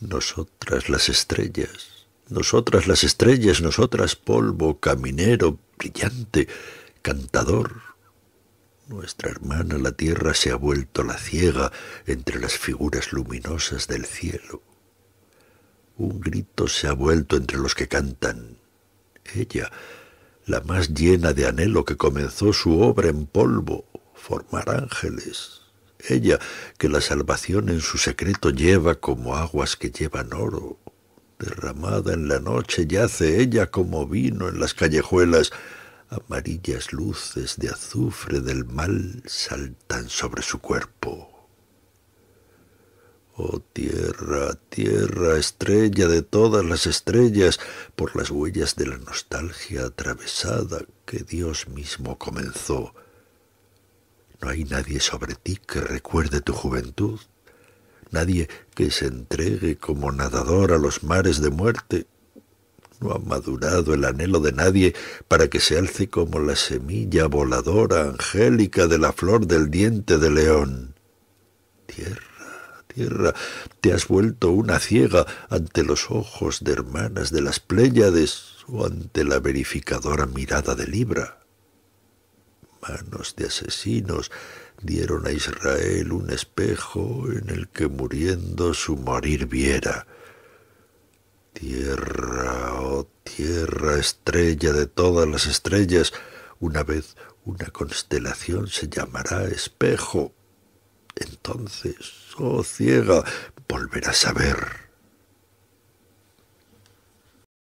Nosotras las estrellas, nosotras las estrellas, nosotras polvo, caminero, brillante, cantador. Nuestra hermana la tierra se ha vuelto la ciega entre las figuras luminosas del cielo. Un grito se ha vuelto entre los que cantan. Ella, la más llena de anhelo que comenzó su obra en polvo, formar ángeles, ella que la salvación en su secreto lleva como aguas que llevan oro. Derramada en la noche yace ella como vino en las callejuelas. Amarillas luces de azufre del mal saltan sobre su cuerpo. Oh tierra, tierra, estrella de todas las estrellas, por las huellas de la nostalgia atravesada que Dios mismo comenzó no hay nadie sobre ti que recuerde tu juventud, nadie que se entregue como nadador a los mares de muerte. No ha madurado el anhelo de nadie para que se alce como la semilla voladora angélica de la flor del diente de león. Tierra, tierra, te has vuelto una ciega ante los ojos de hermanas de las Pléyades o ante la verificadora mirada de Libra manos de asesinos dieron a Israel un espejo en el que muriendo su morir viera. Tierra, oh tierra, estrella de todas las estrellas, una vez una constelación se llamará espejo. Entonces, oh ciega, volverás a ver